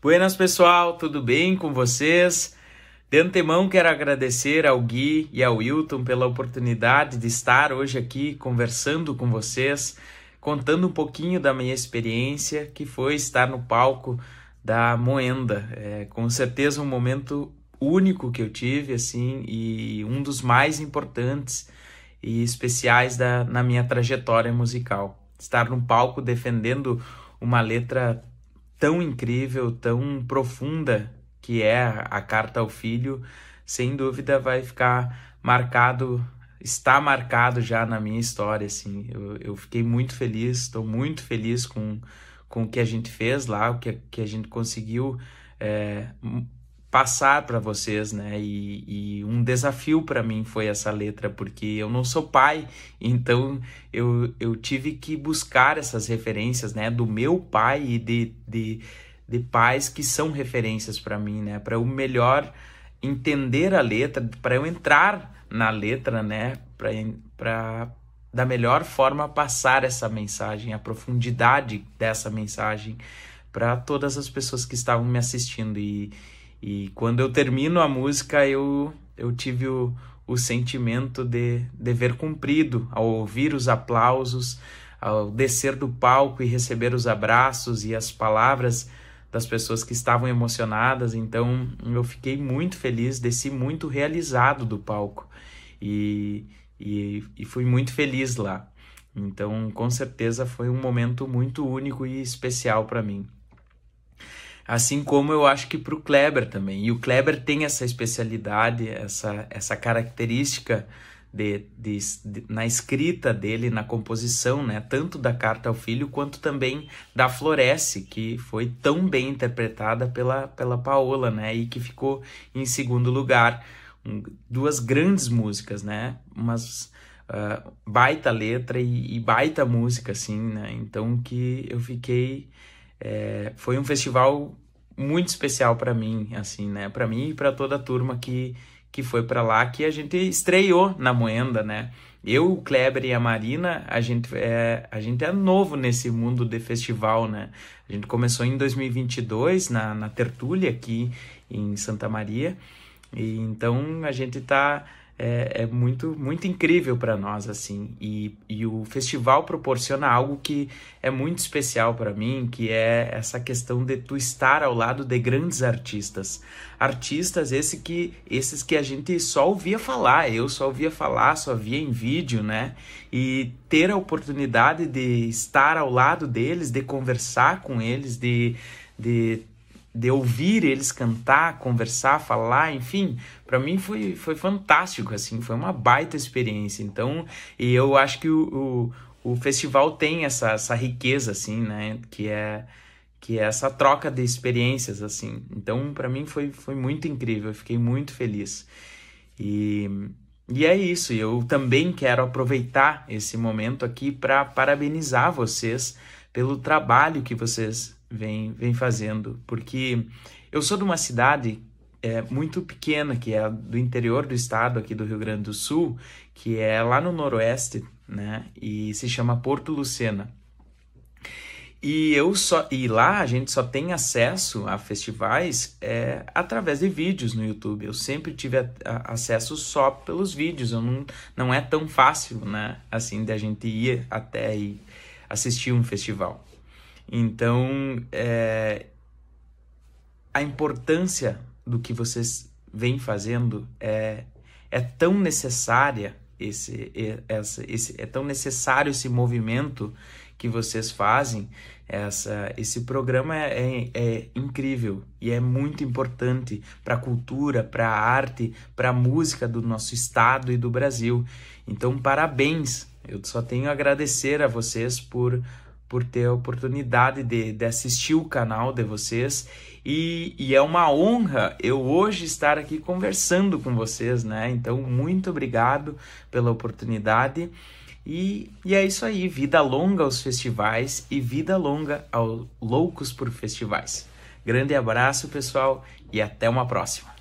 Buenas pessoal, tudo bem com vocês? De antemão quero agradecer ao Gui e ao Wilton pela oportunidade de estar hoje aqui conversando com vocês, contando um pouquinho da minha experiência que foi estar no palco da Moenda. É, com certeza um momento único que eu tive assim e um dos mais importantes e especiais da, na minha trajetória musical. Estar no palco defendendo uma letra tão incrível, tão profunda que é a carta ao filho, sem dúvida vai ficar marcado, está marcado já na minha história, assim. Eu, eu fiquei muito feliz, estou muito feliz com, com o que a gente fez lá, o que, que a gente conseguiu é, passar para vocês, né? E, e um desafio para mim foi essa letra, porque eu não sou pai, então eu, eu tive que buscar essas referências, né? Do meu pai e de, de, de pais que são referências para mim, né? Para eu melhor entender a letra, para eu entrar na letra, né? Para da melhor forma passar essa mensagem, a profundidade dessa mensagem para todas as pessoas que estavam me assistindo e e quando eu termino a música, eu, eu tive o, o sentimento de dever cumprido ao ouvir os aplausos, ao descer do palco e receber os abraços e as palavras das pessoas que estavam emocionadas. Então eu fiquei muito feliz, desci muito realizado do palco e, e, e fui muito feliz lá. Então, com certeza, foi um momento muito único e especial para mim. Assim como eu acho que para o Kleber também. E o Kleber tem essa especialidade, essa, essa característica de, de, de, na escrita dele, na composição, né? tanto da Carta ao Filho quanto também da Floresce, que foi tão bem interpretada pela, pela Paola né? e que ficou em segundo lugar. Um, duas grandes músicas, né? Umas, uh, baita letra e, e, baita música, assim, né? Então que eu fiquei é, foi um festival muito especial para mim, assim, né? Para mim e para toda a turma que, que foi para lá, que a gente estreou na Moenda, né? Eu, o Kleber e a Marina, a gente é, a gente é novo nesse mundo de festival, né? A gente começou em 2022 na, na Tertúlia aqui em Santa Maria, e então a gente tá é, é muito, muito incrível para nós, assim. E, e o festival proporciona algo que é muito especial para mim, que é essa questão de tu estar ao lado de grandes artistas. Artistas esse que, esses que a gente só ouvia falar, eu só ouvia falar, só via em vídeo, né? E ter a oportunidade de estar ao lado deles, de conversar com eles, de, de de ouvir eles cantar, conversar, falar, enfim, para mim foi, foi fantástico, assim, foi uma baita experiência. Então, e eu acho que o, o, o festival tem essa, essa riqueza, assim, né, que é que é essa troca de experiências assim. Então, para mim foi, foi muito incrível, eu fiquei muito feliz. E e é isso, eu também quero aproveitar esse momento aqui para parabenizar vocês pelo trabalho que vocês vêm, vem fazendo, porque eu sou de uma cidade é, muito pequena, que é do interior do estado aqui do Rio Grande do Sul, que é lá no noroeste, né? E se chama Porto Lucena. E eu só e lá a gente só tem acesso a festivais é, através de vídeos no YouTube. Eu sempre tive a, a, acesso só pelos vídeos. Eu não, não é tão fácil, né? Assim, da gente ir até e, assistir um festival. Então, é, a importância do que vocês vêm fazendo é, é tão necessária esse, essa, esse é tão necessário esse movimento que vocês fazem essa esse programa é, é, é incrível e é muito importante para a cultura para a arte para a música do nosso estado e do Brasil então parabéns eu só tenho a agradecer a vocês por por ter a oportunidade de, de assistir o canal de vocês e, e, é uma honra eu hoje estar aqui conversando com vocês, né? Então, muito obrigado pela oportunidade e, e é isso aí, vida longa aos festivais e vida longa aos loucos por festivais. Grande abraço, pessoal, e até uma próxima!